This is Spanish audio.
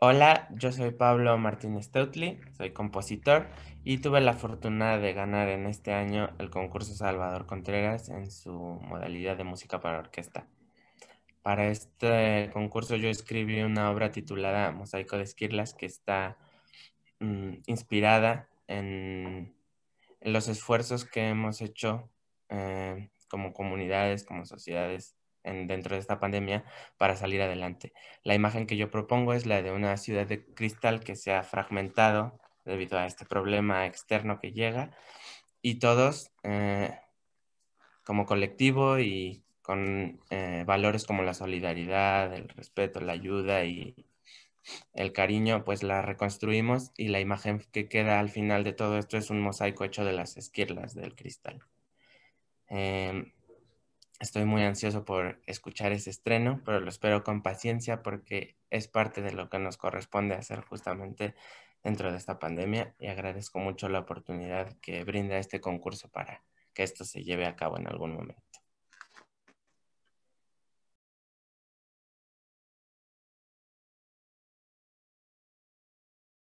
Hola, yo soy Pablo Martínez Teutli, soy compositor y tuve la fortuna de ganar en este año el concurso Salvador Contreras en su modalidad de música para orquesta. Para este concurso yo escribí una obra titulada Mosaico de Esquirlas que está mm, inspirada en, los esfuerzos que hemos hecho eh, como comunidades, como sociedades en, dentro de esta pandemia para salir adelante. La imagen que yo propongo es la de una ciudad de cristal que se ha fragmentado debido a este problema externo que llega y todos eh, como colectivo y con eh, valores como la solidaridad, el respeto, la ayuda y el cariño, pues la reconstruimos y la imagen que queda al final de todo esto es un mosaico hecho de las esquirlas del cristal. Eh, Estoy muy ansioso por escuchar ese estreno, pero lo espero con paciencia porque es parte de lo que nos corresponde hacer justamente dentro de esta pandemia y agradezco mucho la oportunidad que brinda este concurso para que esto se lleve a cabo en algún momento.